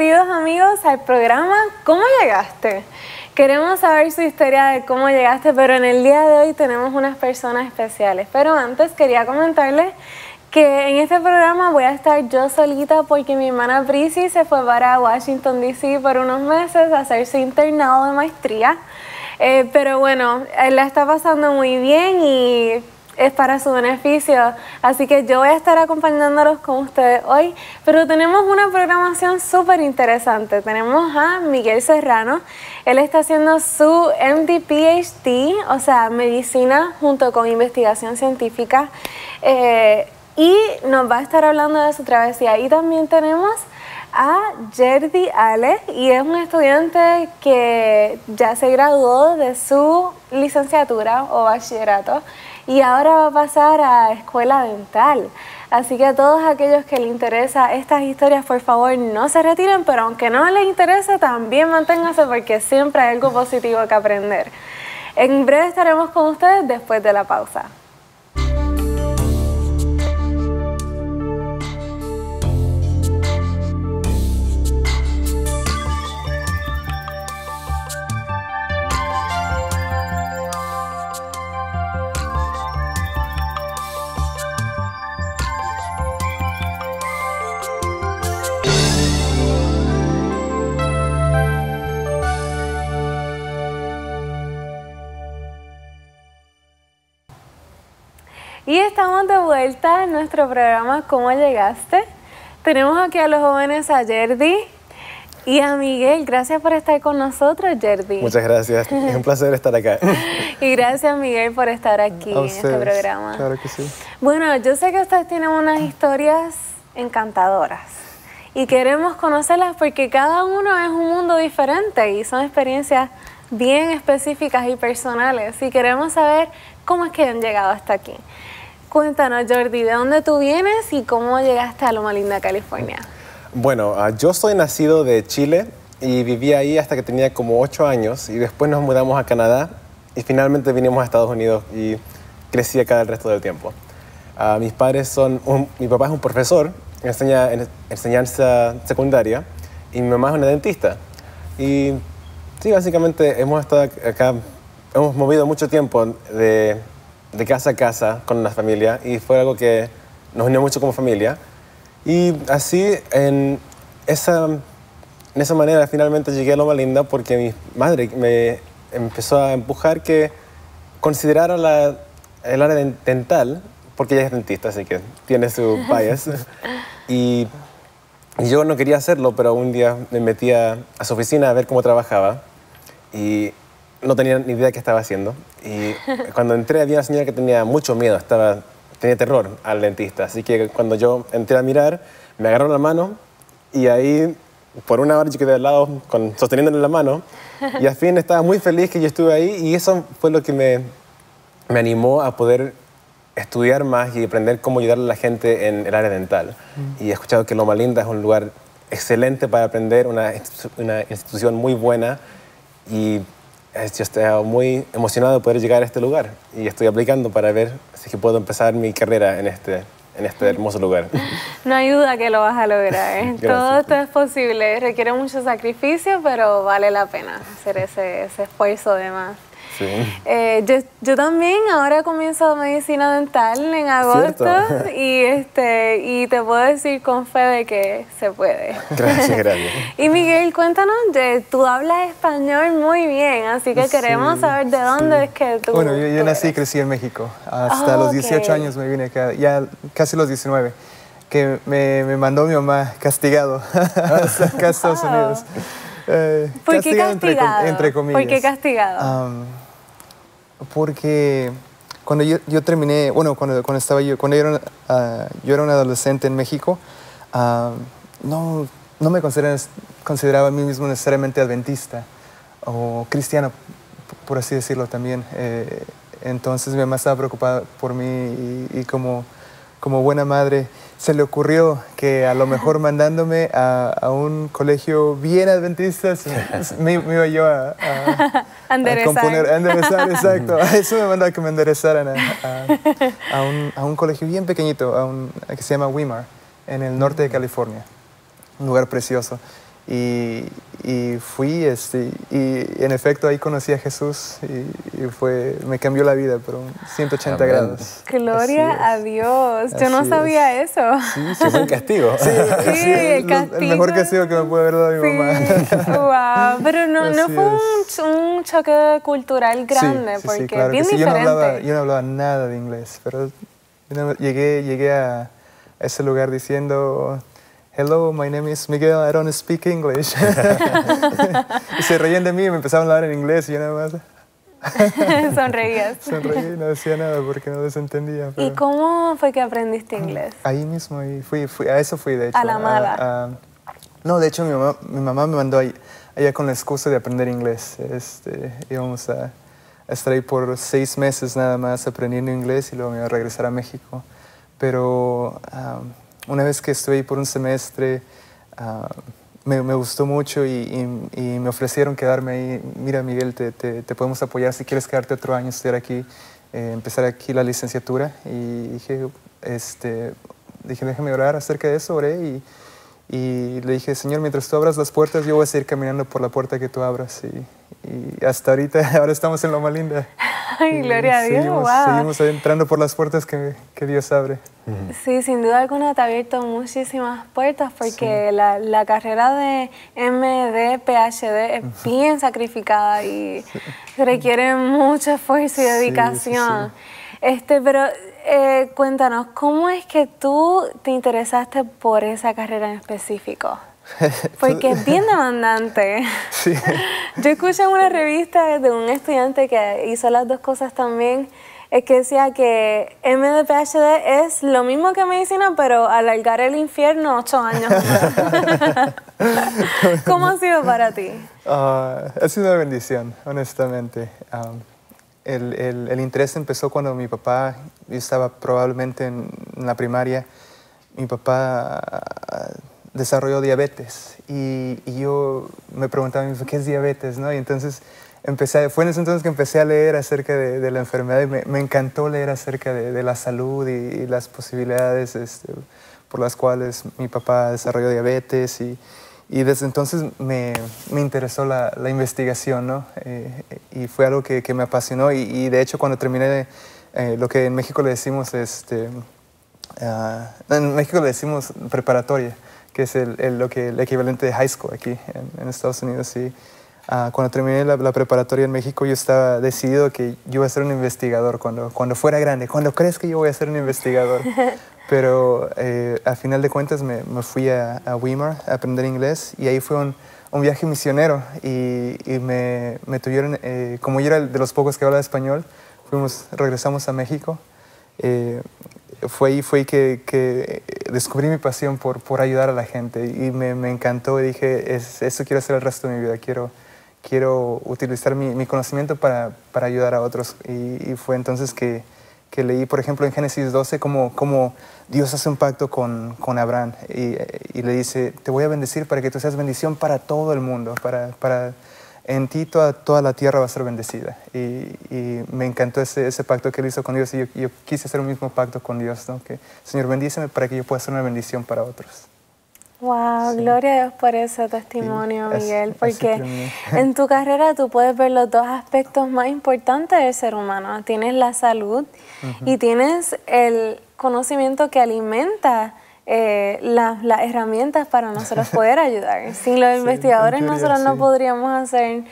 queridos amigos al programa ¿Cómo llegaste? Queremos saber su historia de cómo llegaste, pero en el día de hoy tenemos unas personas especiales. Pero antes quería comentarles que en este programa voy a estar yo solita porque mi hermana Prissy se fue para Washington DC por unos meses a hacer su internado de maestría. Eh, pero bueno, eh, la está pasando muy bien y es para su beneficio. Así que yo voy a estar acompañándolos con ustedes hoy, pero tenemos una programación súper interesante. Tenemos a Miguel Serrano, él está haciendo su MD PhD, o sea, medicina junto con investigación científica, eh, y nos va a estar hablando de su travesía. Y también tenemos a Jerdy Ale y es un estudiante que ya se graduó de su licenciatura o bachillerato y ahora va a pasar a escuela dental. Así que a todos aquellos que les interesa estas historias, por favor, no se retiren, pero aunque no les interese, también manténganse porque siempre hay algo positivo que aprender. En breve estaremos con ustedes después de la pausa. estamos de vuelta en nuestro programa ¿Cómo llegaste? Tenemos aquí a los jóvenes a Jerdy y a Miguel. Gracias por estar con nosotros, Jerdy. Muchas gracias. Es un placer estar acá. y gracias, Miguel, por estar aquí en este programa. Claro que sí. Bueno, yo sé que ustedes tienen unas historias encantadoras y queremos conocerlas porque cada uno es un mundo diferente y son experiencias bien específicas y personales y queremos saber cómo es que han llegado hasta aquí. Cuéntanos, Jordi, ¿de dónde tú vienes y cómo llegaste a Loma Linda, California? Bueno, ah, yo soy nacido de Chile y viví ahí hasta que tenía como ocho años y después nos mudamos a Canadá y finalmente vinimos a Estados Unidos y crecí acá el resto del tiempo. Ah, mis padres son, mi papá es un profesor, enseña en, enseñanza secundaria y mi mamá es una dentista. Y sí, básicamente hemos estado acá, hemos movido mucho tiempo de de casa a casa con una familia y fue algo que nos unió mucho como familia. Y así, en esa, en esa manera, finalmente llegué a Loma Linda porque mi madre me empezó a empujar que considerara el área dental, porque ella es dentista, así que tiene su bias. y, yo no quería hacerlo, pero un día me metía a su oficina a ver cómo trabajaba. Y no tenía ni idea de qué estaba haciendo. Y cuando entré había una señora que tenía mucho miedo, estaba, tenía terror al dentista. Así que cuando yo entré a mirar, me agarraron la mano y ahí por una hora yo quedé al lado con, sosteniéndole la mano. Y al fin estaba muy feliz que yo estuve ahí y eso fue lo que me, me animó a poder estudiar más y aprender cómo ayudar a la gente en el área dental. Mm. Y he escuchado que Loma Linda es un lugar excelente para aprender, una, una institución muy buena y yo estoy muy emocionado de poder llegar a este lugar y estoy aplicando para ver si puedo empezar mi carrera en este, en este hermoso lugar. No hay duda que lo vas a lograr. ¿eh? Todo esto es posible. Requiere mucho sacrificio, pero vale la pena hacer ese, ese esfuerzo de más. Eh, yo, también ahora comienzo medicina dental en agosto y este y te puedo decir con fe de que se puede. Gracias, gracias. y Miguel, cuéntanos, eh, tú hablas español muy bien, así que queremos saber de dónde es que tú... Bueno, yo, nací y crecí en México. Hasta ah, los 18 años me vine acá, ya casi los 19 que me, me, mandó mi mamá castigado a Estados Unidos. Eh, ¿Por qué castigado? Entre, comillas. ¿Por qué castigado? porque cuando yo, terminé, bueno, cuando, cuando, estaba yo, cuando yo era, ah, un adolescente en México, ah, no, me consideraba, a mí mismo necesariamente adventista o cristiano, por así decirlo también. Eh, entonces mi mamá estaba preocupada por mí y, como, como buena madre, se le ocurrió que a lo mejor mandándome a, un colegio bien adventista me, iba yo a, a, a componer, a enderezar, exacto. Eso me mandó a que me enderezaran un, a, un, colegio bien pequeñito, a un, que se llama Weimar, en el norte de California. Un lugar precioso. Y, fui, este, y en efecto ahí conocí a Jesús y, fue, me cambió la vida, pero 180 grados. Gloria a Dios, yo no sabía eso. Sí, sí, fue un castigo. Sí, el, castigo. el, mejor castigo que me puede haber dado mi mamá. Wow, pero no, no fue un, choque cultural grande, porque bien diferente. Yo no, hablaba, nada de inglés, pero llegué, llegué a ese lugar diciendo hello, my name is Miguel, I don't speak English. y se reían de mí y me empezaron a hablar en inglés y yo nada más... Sonreías. Sonreí, no decía nada porque no les entendía. ¿Y cómo fue que aprendiste inglés? Ahí mismo, ahí fui, a eso fui, de hecho. A la mala. no, de hecho, mi mamá, me mandó ahí, allá con la excusa de aprender inglés. Este, íbamos a, estar ahí por seis meses nada más aprendiendo inglés y luego me iba a regresar a México. Pero una vez que estuve ahí por un semestre, ah, me, gustó mucho y, me ofrecieron quedarme ahí. Mira, Miguel, te, podemos apoyar si quieres quedarte otro año, estudiar aquí, eh, empezar aquí la licenciatura. Y dije, este, dije, déjame orar acerca de eso, oré y, le dije, Señor, mientras tú abras las puertas, yo voy a seguir caminando por la puerta que tú abras. Y, hasta ahorita, ahora estamos en Loma Linda. Ay, gloria a Dios. Seguimos, entrando por las puertas que, que Dios abre. Sí, sin duda alguna te ha abierto muchísimas puertas porque la, carrera de MD, PhD es bien sacrificada y requiere mucha fuerza y dedicación. este, pero eh, cuéntanos, ¿cómo es que tú te interesaste por esa carrera en específico? Porque es bien demandante. Yo escuché en una revista de un estudiante que hizo las dos cosas también es que decía que PhD es lo mismo que medicina, pero alargar el infierno ocho años. ¿Cómo ha sido para ti? Ah, ha sido una bendición, honestamente. el, interés empezó cuando mi papá, yo estaba probablemente en, la primaria, mi papá ah, desarrolló diabetes y, yo me preguntaba, ¿qué es diabetes? No? Y entonces empecé, fue en ese entonces que empecé a leer acerca de, la enfermedad y me, encantó leer acerca de, la salud y, las posibilidades este, por las cuales mi papá desarrolló diabetes y, desde entonces me, me interesó la, investigación, ¿no? Eh, y fue algo que, me apasionó y, de hecho cuando terminé eh, lo que en México le decimos, este, ah, en México le decimos preparatoria, que es el, lo que, el equivalente de high school aquí en, en Estados Unidos. Y, Ah, cuando terminé la, preparatoria en México, yo estaba decidido que yo iba a ser un investigador cuando, cuando fuera grande. Cuando que yo voy a ser un investigador. Pero eh, al final de cuentas me, fui a, a, Weimar a aprender inglés y ahí fue un, un viaje misionero y, me, tuvieron, eh, como yo era de los pocos que hablaba español, fuimos, regresamos a México. Eh, fue ahí fue que, que, descubrí mi pasión por, por ayudar a la gente y me, me encantó y dije, es, eso quiero hacer el resto de mi vida, quiero quiero utilizar mi, conocimiento para, ayudar a otros. Y, fue entonces que, leí, por ejemplo, en Génesis 12, cómo, Dios hace un pacto con, con Abraham y, le dice, te voy a bendecir para que tú seas bendición para todo el mundo, para, para en ti toda, la tierra va a ser bendecida. Y, me encantó ese, pacto que él hizo con Dios y yo, quise hacer un mismo pacto con Dios, Señor, bendíceme para que yo pueda ser una bendición para otros. Wow, gloria a Dios por ese testimonio, Miguel, porque en tu carrera tú puedes ver los dos aspectos más importantes del ser humano. Tienes la salud y tienes el conocimiento que alimenta eh, las, herramientas para nosotros poder ayudar. Sin los investigadores nosotros no podríamos hacer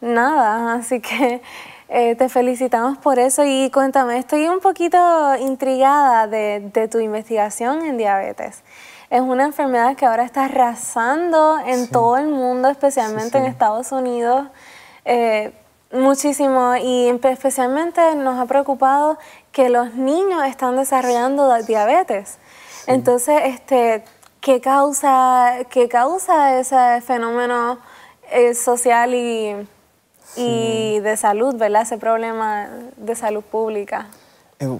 nada, así que eh, te felicitamos por eso y cuéntame, estoy un poquito intrigada de tu investigación en diabetes es una enfermedad que ahora está arrasando en todo el mundo, especialmente en Estados Unidos. Eh, muchísimo y especialmente nos ha preocupado que los niños están desarrollando diabetes. Entonces, este, ¿qué causa, qué causa ese fenómeno eh, social y, de salud, ¿verdad? Ese problema de salud pública. Eh,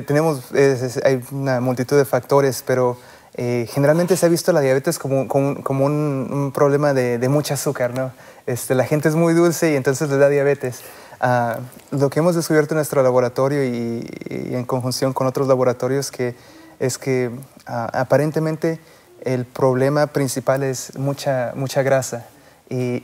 tenemos, hay una multitud de factores, pero eh, generalmente se ha visto la diabetes como, como, un, problema de, mucha azúcar, ¿no? Este, la gente es muy dulce y entonces le da diabetes. Ah, lo que hemos descubierto en nuestro laboratorio y, en conjunción con otros laboratorios que, es que ah, aparentemente el problema principal es mucha, mucha grasa y,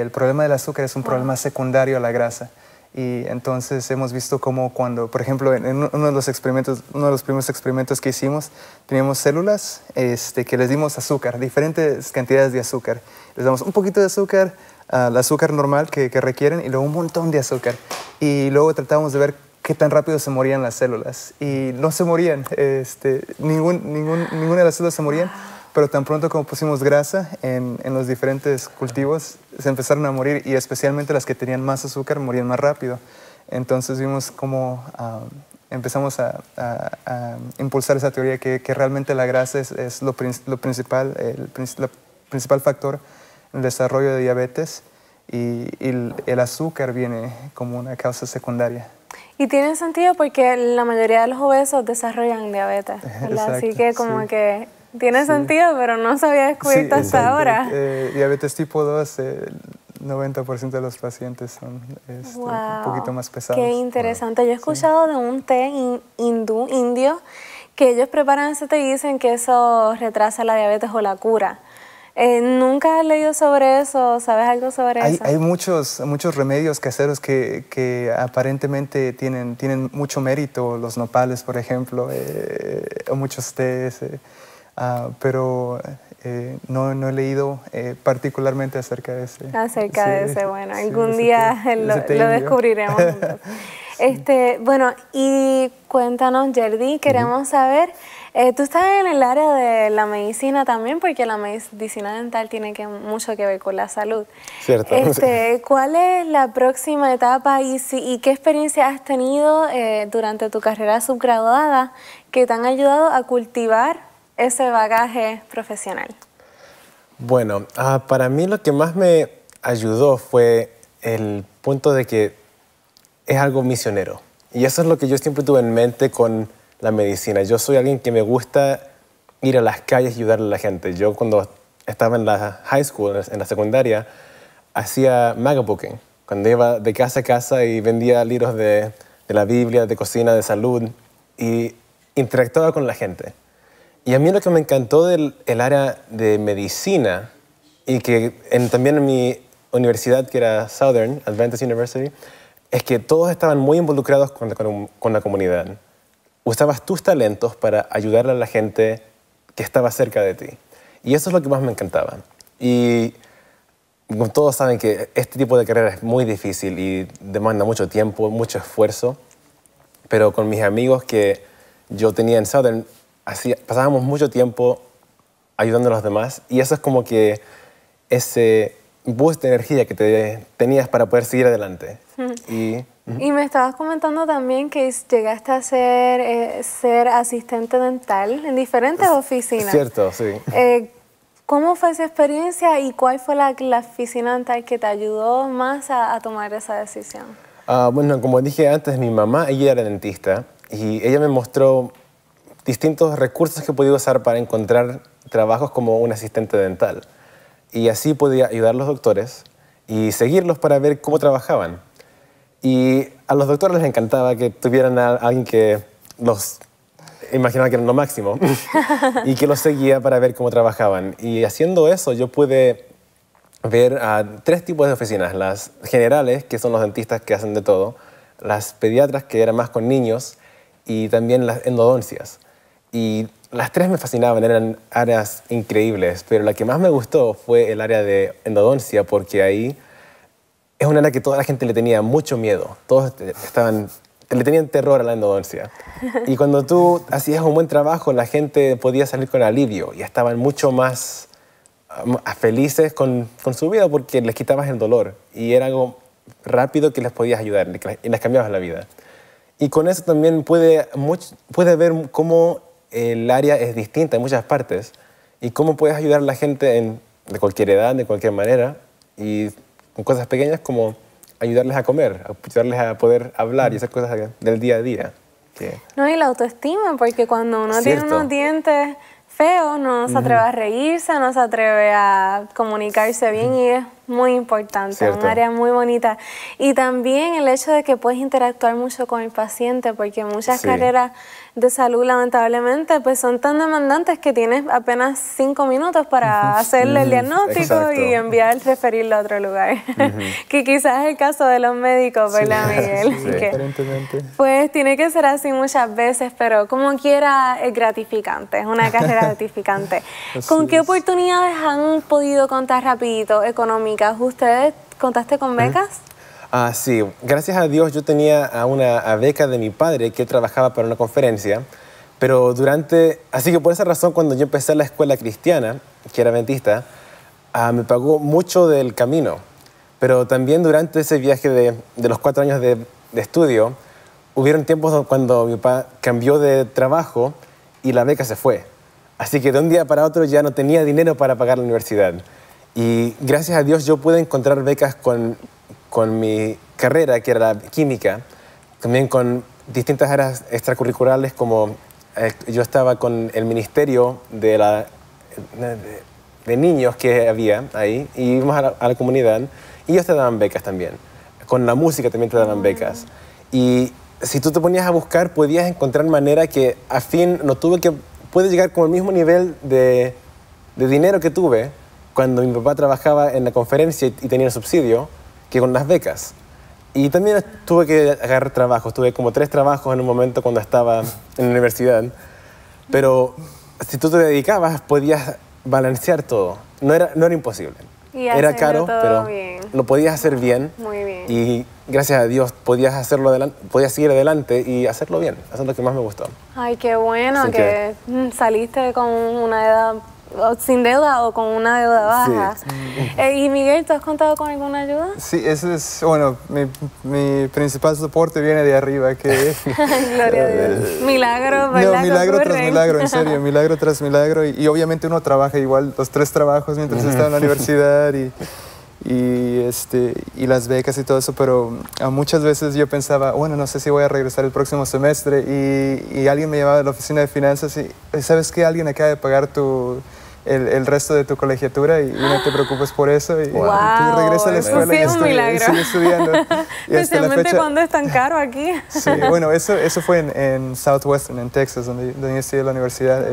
el problema del azúcar es un problema secundario a la grasa. Y entonces hemos visto cómo cuando, por ejemplo, en uno de los experimentos, uno de los primeros experimentos que hicimos, teníamos células este, que les dimos azúcar, diferentes cantidades de azúcar. Les damos un poquito de azúcar, el azúcar normal que, que, requieren y luego un montón de azúcar. Y luego tratamos de ver qué tan rápido se morían las células. Y no se morían, este, ningún, ningún, ninguna de las células se morían pero tan pronto como pusimos grasa en, en, los diferentes cultivos, se empezaron a morir y especialmente las que tenían más azúcar morían más rápido. Entonces vimos cómo ah, empezamos a, impulsar esa teoría que, que realmente la grasa es, es lo, principal, el, principal factor en el desarrollo de diabetes y, el, azúcar viene como una causa secundaria. Y tiene sentido porque la mayoría de los obesos desarrollan diabetes, Así que como que tiene sentido, pero no se había descubierto hasta ahora. Eh, diabetes tipo 2, el 90% de los pacientes son este, un poquito más pesados. Qué interesante. Yo he escuchado de un té hindú, indio, que ellos preparan ese té y dicen que eso retrasa la diabetes o la cura. Eh, ¿Nunca has leído sobre eso? ¿Sabes algo sobre eso? Hay muchos, muchos remedios caseros que, aparentemente tienen, tienen mucho mérito, los nopales, por ejemplo, eh, o muchos tés. Eh. Ah, pero eh, no, no, he leído eh, particularmente acerca de ese. Acerca de ese, bueno, algún día lo, descubriremos. este, bueno, y cuéntanos, Jerdy, queremos saber, eh, tú estás en el área de la medicina también, porque la medicina dental tiene que, mucho que ver con la salud. Cierto. Este, ¿Cuál es la próxima etapa y, si, y qué experiencia has tenido durante tu carrera subgraduada que te han ayudado a cultivar ese bagaje profesional? Bueno, ah, para mí lo que más me ayudó fue el punto de que es algo misionero. Y eso es lo que yo siempre tuve en mente con la medicina. Yo soy alguien que me gusta ir a las calles y ayudar a la gente. Yo cuando estaba en la high school, en la secundaria, hacía magabooking. Cuando iba de casa a casa y vendía libros de, de la Biblia, de cocina, de salud, y interactuaba con la gente. Y a mí lo que me encantó del el área de medicina y que también en mi universidad, que era Southern Adventist University, es que todos estaban muy involucrados con la, con la comunidad. Usabas tus talentos para ayudarle a la gente que estaba cerca de ti. Y eso es lo que más me encantaba. Y todos saben que este tipo de carrera es muy difícil y demanda mucho tiempo, mucho esfuerzo, pero con mis amigos que yo tenía en Southern pasábamos mucho tiempo ayudando a los demás y eso es como que ese boost de energía que te tenías para poder seguir adelante. y, me estabas comentando también que llegaste a ser, eh, ser asistente dental en diferentes oficinas. Cierto, sí. Eh, ¿Cómo fue esa experiencia y cuál fue la, la oficina dental que te ayudó más a, tomar esa decisión? Ah, bueno, como dije antes, mi mamá, ella era dentista y ella me mostró distintos recursos que he podido usar para encontrar trabajos como un asistente dental. Y así podía ayudar a los doctores y seguirlos para ver cómo trabajaban. Y a los doctores les encantaba que tuvieran a alguien que los imaginaba que eran lo máximo y que los seguía para ver cómo trabajaban. Y haciendo eso yo pude ver a tres tipos de oficinas, las generales, que son los dentistas que hacen de todo, las pediatras, que eran más con niños, y también las endodoncias y las tres me fascinaban, eran áreas increíbles, pero la que más me gustó fue el área de endodoncia porque ahí es un área que toda la gente le tenía mucho miedo, todos estaban le tenían terror a la endodoncia. Y cuando tú hacías un buen trabajo, la gente podía salir con alivio y estaban mucho más um, felices con, con su vida porque les quitabas el dolor y era algo rápido que les podías ayudar y les cambiabas la vida. Y con eso también puede, puede ver cómo el área es distinta en muchas partes. ¿Y cómo puedes ayudar a la gente de cualquier edad, de cualquier manera, y con cosas pequeñas como ayudarles a comer, ayudarles a poder hablar y esas cosas del día a día? No, y la autoestima, porque cuando uno tiene unos dientes feos, no se atreve a reírse, no se atreve a comunicarse bien y es muy importante, Es un área muy bonita. Y también el hecho de que puedes interactuar mucho con el paciente, porque muchas carreras de salud lamentablemente pues son tan demandantes que tienes apenas cinco minutos para hacerle el diagnóstico y enviar, referirlo a otro lugar, que quizás es el caso de los médicos, ¿verdad Miguel? Pues tiene que ser así muchas veces, pero como quiera es gratificante, es una carrera gratificante. ¿Con qué oportunidades han podido contar rapidito económicas? ¿Ustedes contaste con ¿Eh? becas? Ah, sí, gracias a Dios yo tenía una beca de mi padre que trabajaba para una conferencia, pero durante, así que por esa razón cuando yo empecé la escuela cristiana, que era adventista, ah, me pagó mucho del camino, pero también durante ese viaje de, los cuatro años de, de, estudio, hubieron tiempos cuando mi papá cambió de trabajo y la beca se fue. Así que de un día para otro ya no tenía dinero para pagar la universidad. Y gracias a Dios yo pude encontrar becas con con mi carrera, que era la química, también con distintas áreas extracurriculares, como eh, yo estaba con el ministerio de, la, de, niños que había ahí, y íbamos a la, comunidad, y ellos te daban becas también. Con la música también te daban ah. becas. Y si tú te ponías a buscar, podías encontrar manera que a fin no tuve que, puede llegar con el mismo nivel de, dinero que tuve cuando mi papá trabajaba en la conferencia y, y tenía el subsidio, que con las becas. Y también tuve que agarrar trabajo, tuve como tres trabajos en un momento cuando estaba en la universidad, pero si tú te dedicabas podías balancear todo, no era, no era imposible. era caro, pero lo podías hacer bien. Y gracias a Dios podías hacerlo adelante, seguir adelante y hacerlo bien, haciendo lo que más me gustó. Ay, qué bueno que, mm, saliste con una edad sin deuda o con una deuda baja. Mm. Eh, y Miguel, ¿tú has contado con alguna ayuda? Sí, ese es, bueno, mi, principal soporte viene de arriba. Que, Gloria a Dios. Milagro, milagro tras milagro, en serio, milagro tras milagro. Y, obviamente uno trabaja igual, los tres trabajos mientras está en la universidad y este, y las becas y todo eso, pero muchas veces yo pensaba, bueno, no sé si voy a regresar el próximo semestre y, alguien me llevaba de la oficina de finanzas y, ¿sabes que Alguien acaba de pagar tu, el, el, resto de tu colegiatura y, no te preocupes por eso. Y, regresa a la pues escuela y, sigues sigue estudiando. Especialmente cuando es tan caro aquí. sí, bueno, eso, eso fue en, en Southwestern, en Texas, donde, yo estudié la universidad,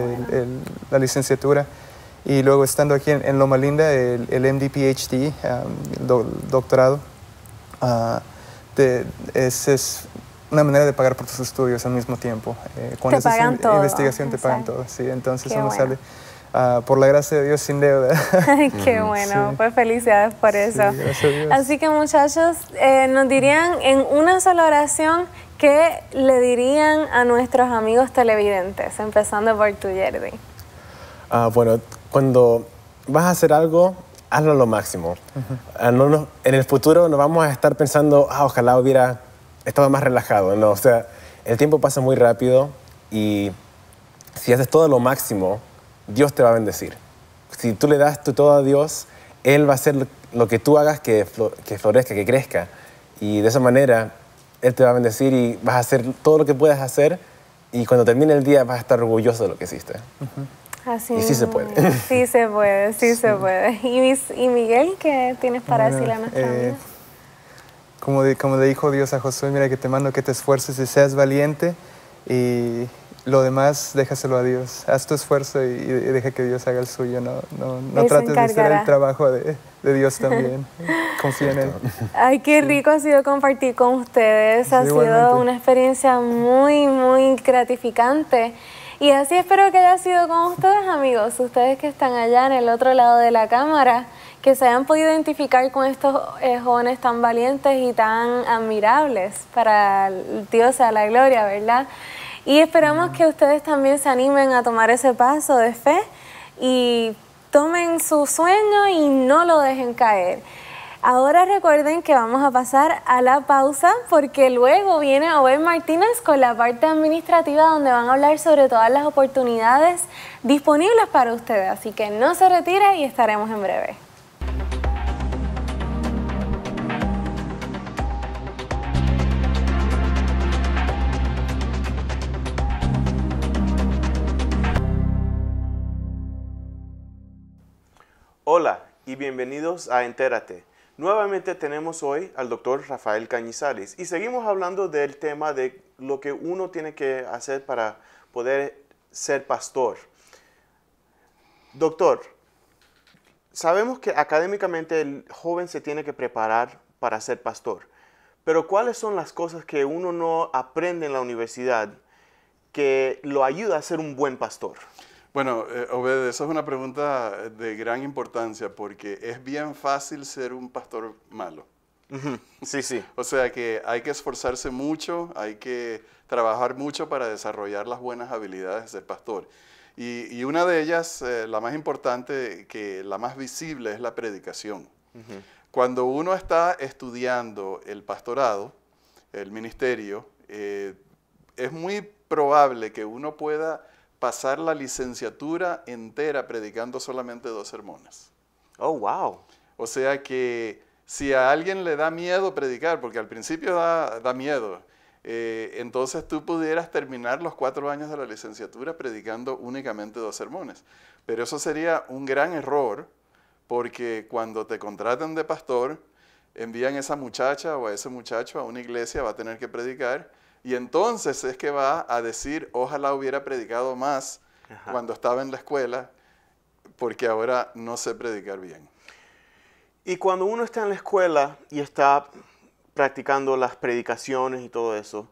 la licenciatura. Y luego estando aquí en, Loma Linda, el, MD-PhD, um, doctorado, uh, es, es una manera de pagar por tus estudios al mismo tiempo. Eh, cuando te pagan todo. investigación te pagan todo, sí. Entonces uno sale Ah, por la gracia de Dios sin deuda. Qué bueno, pues felicidades por eso. Así que muchachos, eh, nos dirían en una sola oración qué le dirían a nuestros amigos televidentes, empezando por tu Yerdi. Ah, bueno, cuando vas a hacer algo, hazlo lo máximo. Ah, no en el futuro no vamos a estar pensando, ah, ojalá hubiera estado más relajado. No, o sea, el tiempo pasa muy rápido y si haces todo lo máximo, Dios te va a bendecir. Si tú le das tu todo a Dios, Él va a hacer lo que tú hagas que, florezca, que crezca. Y de esa manera, Él te va a bendecir y vas a hacer todo lo que puedas hacer y cuando termine el día vas a estar orgulloso de lo que hiciste. Así y sí se puede. Sí se puede, sí, se puede. ¿Y, Miguel, qué tienes para decir decirle a nuestra eh, como, como le dijo Dios a Josué, mira que te mando que te esfuerces y seas valiente y, lo demás déjaselo a Dios. Haz tu esfuerzo y, deja que Dios haga el suyo. No, no, trates de hacer el trabajo de, Dios también. Confía en Él. Ay, qué rico ha sido compartir con ustedes. Ha sido una experiencia muy, muy gratificante. Y así espero que haya sido con ustedes, amigos, ustedes que están allá en el otro lado de la cámara, que se hayan podido identificar con estos eh, jóvenes tan valientes y tan admirables para Dios a la gloria, ¿verdad? Y esperamos que ustedes también se animen a tomar ese paso de fe y tomen su sueño y no lo dejen caer. Ahora recuerden que vamos a pasar a la pausa porque luego viene Owen Martínez con la parte administrativa donde van a hablar sobre todas las oportunidades disponibles para ustedes. Así que no se retire y estaremos en breve. Hola y bienvenidos a Entérate. Nuevamente tenemos hoy al doctor Rafael Cañizares y seguimos hablando del tema de lo que uno tiene que hacer para poder ser pastor. Doctor, sabemos que académicamente el joven se tiene que preparar para ser pastor, pero ¿cuáles son las cosas que uno no aprende en la universidad que lo ayuda a ser un buen pastor? Bueno, Obede, eh, Obed, esa es una pregunta de gran importancia porque es bien fácil ser un pastor malo. Sí, sí. o sea que hay que esforzarse mucho, hay que trabajar mucho para desarrollar las buenas habilidades del pastor. Y, una de ellas, eh, la más importante, que la más visible, es la predicación. Cuando uno está estudiando el pastorado, el ministerio, eh, es muy probable que uno pueda pasar la licenciatura entera predicando solamente dos sermones. Oh, wow. O sea que si a alguien le da miedo predicar, porque al principio da, miedo, eh, entonces tú pudieras terminar los cuatro años de la licenciatura predicando únicamente dos sermones. Pero eso sería un gran error, porque cuando te contraten de pastor, envían a esa muchacha o a ese muchacho a una iglesia, va a tener que predicar, y entonces es que va a decir, ojalá hubiera predicado más cuando estaba en la escuela, porque ahora no sé predicar bien. Y cuando uno está en la escuela y está practicando las predicaciones y todo eso,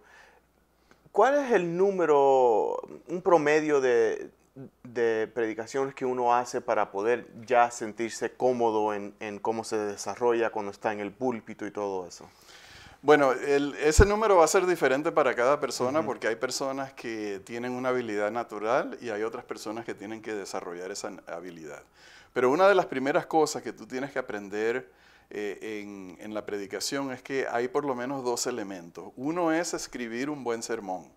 ¿cuál es el número, un promedio de, predicaciones que uno hace para poder ya sentirse cómodo en cómo se desarrolla cuando está en el púlpito y todo eso? Bueno, ese número va a ser diferente para cada persona porque hay personas que tienen una habilidad natural y hay otras personas que tienen que desarrollar esa habilidad. Pero una de las primeras cosas que tú tienes que aprender eh, en, la predicación es que hay por lo menos dos elementos. Uno es escribir un buen sermón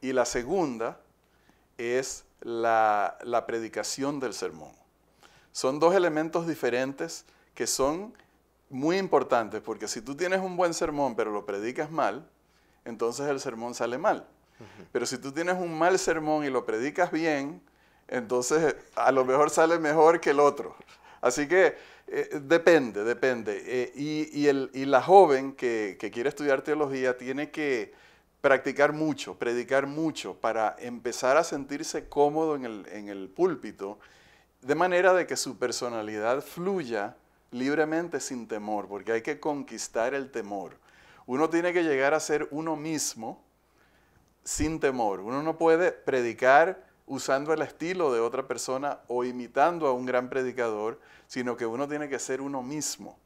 y la segunda es la, la predicación del sermón. Son dos elementos diferentes que son muy importante, porque si tú tienes un buen sermón pero lo predicas mal, entonces el sermón sale mal. Pero si tú tienes un mal sermón y lo predicas bien, entonces a lo mejor sale mejor que el otro. Así que eh, depende, depende. Eh, y, la joven que, quiere estudiar teología tiene que practicar mucho, predicar mucho para empezar a sentirse cómodo en el, en el púlpito, de manera de que su personalidad fluya libremente sin temor, porque hay que conquistar el temor. Uno tiene que llegar a ser uno mismo sin temor. Uno no puede predicar usando el estilo de otra persona o imitando a un gran predicador, sino que uno tiene que ser uno mismo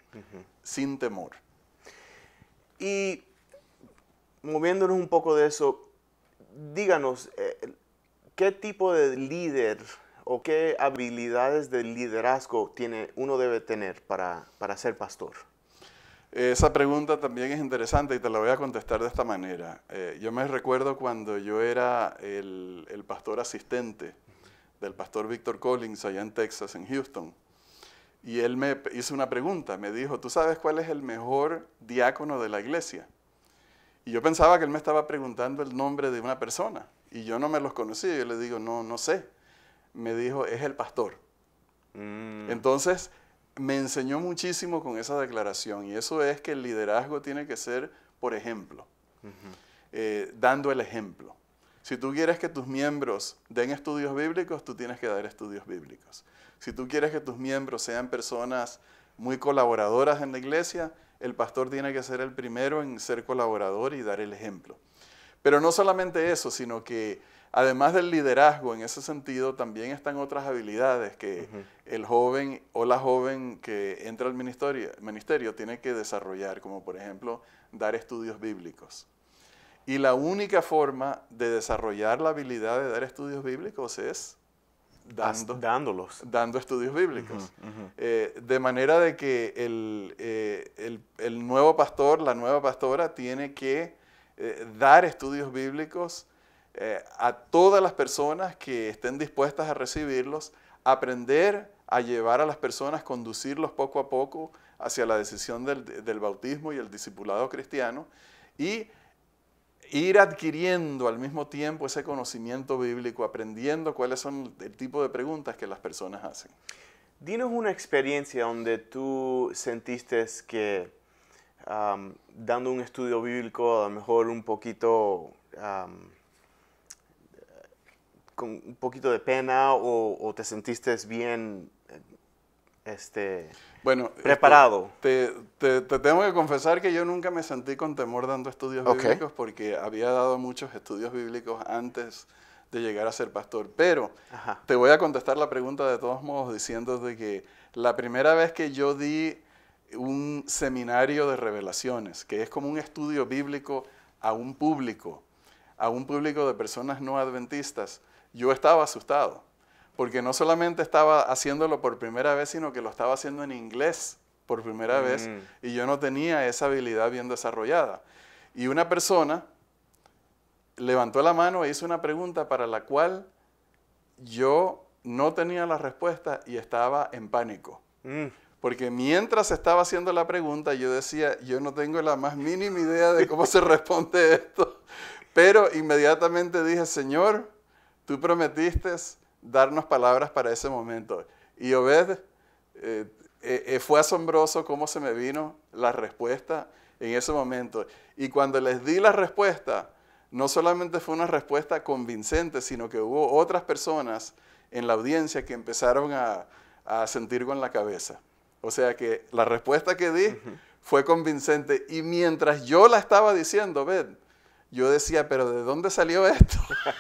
sin temor. Y moviéndonos un poco de eso, díganos, eh, ¿qué tipo de líder o qué habilidades de liderazgo tiene, uno debe tener para, para ser pastor? Esa pregunta también es interesante y te la voy a contestar de esta manera. Eh, yo me recuerdo cuando yo era el, el pastor asistente del pastor Víctor Collins allá en Texas, en Houston. Y él me hizo una pregunta, me dijo, ¿tú sabes cuál es el mejor diácono de la iglesia? Y yo pensaba que él me estaba preguntando el nombre de una persona y yo no me los conocía. Yo le digo, no, no sé me dijo, es el pastor. Mm. Entonces, me enseñó muchísimo con esa declaración y eso es que el liderazgo tiene que ser por ejemplo, eh, dando el ejemplo. Si tú quieres que tus miembros den estudios bíblicos, tú tienes que dar estudios bíblicos. Si tú quieres que tus miembros sean personas muy colaboradoras en la iglesia, el pastor tiene que ser el primero en ser colaborador y dar el ejemplo. Pero no solamente eso, sino que además del liderazgo, en ese sentido, también están otras habilidades que el joven o la joven que entra al ministerio, ministerio tiene que desarrollar, como por ejemplo dar estudios bíblicos. Y la única forma de desarrollar la habilidad de dar estudios bíblicos es dando, dándolos. dando estudios bíblicos. Eh, de manera de que eh, el, el, nuevo pastor, la nueva pastora, tiene que eh, dar estudios bíblicos eh, a todas las personas que estén dispuestas a recibirlos, aprender a llevar a las personas, conducirlos poco a poco hacia la decisión del, bautismo y el discipulado cristiano y ir adquiriendo al mismo tiempo ese conocimiento bíblico, aprendiendo cuáles son el tipo de preguntas que las personas hacen. Dinos una experiencia donde tú sentiste que um, dando un estudio bíblico, a lo mejor un poquito um, con un poquito de pena o, te sentiste bien este, bueno, preparado? Te, tengo que confesar que yo nunca me sentí con temor dando estudios bíblicos porque había dado muchos estudios bíblicos antes de llegar a ser pastor. Pero te voy a contestar la pregunta de todos modos diciéndote que la primera vez que yo di un seminario de revelaciones, que es como un estudio bíblico a un público, a un público de personas no adventistas, yo estaba asustado, porque no solamente estaba haciéndolo por primera vez, sino que lo estaba haciendo en inglés por primera vez mm. y yo no tenía esa habilidad bien desarrollada. Y una persona levantó la mano e hizo una pregunta para la cual yo no tenía la respuesta y estaba en pánico. Mm. Porque mientras estaba haciendo la pregunta, yo decía, yo no tengo la más mínima idea de cómo se responde esto. Pero inmediatamente dije, Señor, tú prometiste darnos palabras para ese momento. Y Obed, eh, eh, eh, fue asombroso cómo se me vino la respuesta en ese momento. Y cuando les di la respuesta, no solamente fue una respuesta convincente, sino que hubo otras personas en la audiencia que empezaron a, sentir con la cabeza. O sea que la respuesta que di fue convincente. Y mientras yo la estaba diciendo, ves yo decía, pero ¿de dónde salió esto?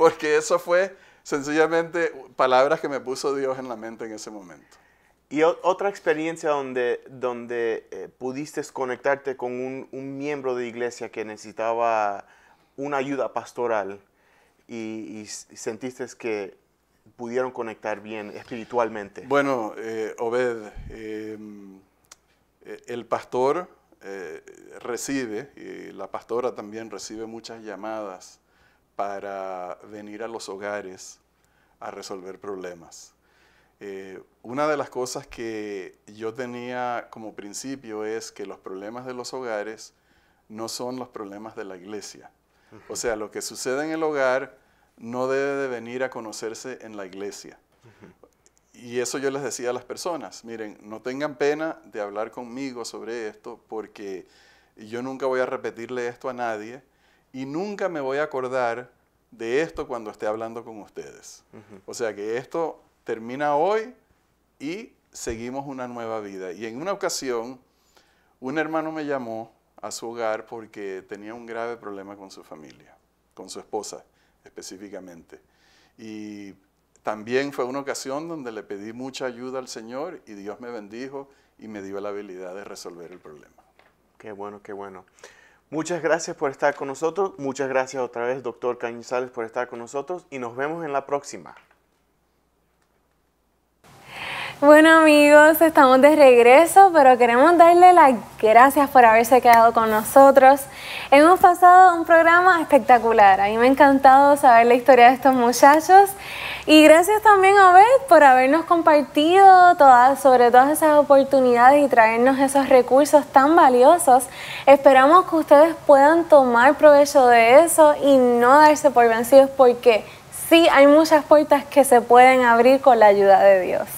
porque eso fue sencillamente palabras que me puso Dios en la mente en ese momento. Y otra experiencia donde, donde eh, pudiste conectarte con un, miembro de iglesia que necesitaba una ayuda pastoral y, sentiste que pudieron conectar bien espiritualmente. Bueno, eh, Obed, em, e, el pastor eh, recibe, y la pastora también recibe muchas llamadas para venir a los hogares a resolver problemas. Eh, una de las cosas que yo tenía como principio es que los problemas de los hogares no son los problemas de la iglesia. O sea, lo que sucede en el hogar no debe de venir a conocerse en la iglesia. Y eso yo les decía a las personas, miren, no tengan pena de hablar conmigo sobre esto porque yo nunca voy a repetirle esto a nadie y nunca me voy a acordar de esto cuando esté hablando con ustedes. O sea que esto termina hoy y seguimos una nueva vida. Y en una ocasión, un hermano me llamó a su hogar porque tenía un grave problema con su familia, con su esposa específicamente. Y también fue una ocasión donde le pedí mucha ayuda al Señor y Dios me bendijo y me dio la habilidad de resolver el problema. Qué bueno, qué bueno. Muchas gracias por estar con nosotros. Muchas gracias otra vez, doctor Cañizales, por estar con nosotros. Y nos vemos en la próxima. Bueno amigos, estamos de regreso, pero queremos darle las gracias por haberse quedado con nosotros. Hemos pasado un programa espectacular, a mí me ha encantado saber la historia de estos muchachos y gracias también a Beth por habernos compartido todas, sobre todas esas oportunidades y traernos esos recursos tan valiosos. Esperamos que ustedes puedan tomar provecho de eso y no darse por vencidos porque sí hay muchas puertas que se pueden abrir con la ayuda de Dios.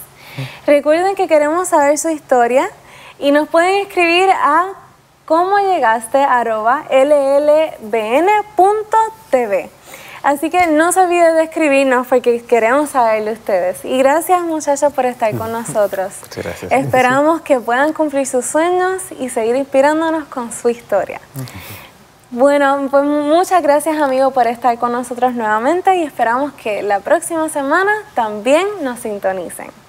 Recuerden que queremos saber su historia y nos pueden escribir a cómo llegaste arroba llbn.tv. Así que no se olviden de escribirnos porque queremos saberlo ustedes. Y gracias muchachos por estar con nosotros. gracias. Esperamos que puedan cumplir sus sueños y seguir inspirándonos con su historia. Bueno, pues muchas gracias amigos por estar con nosotros nuevamente y esperamos que la próxima semana también nos sintonicen.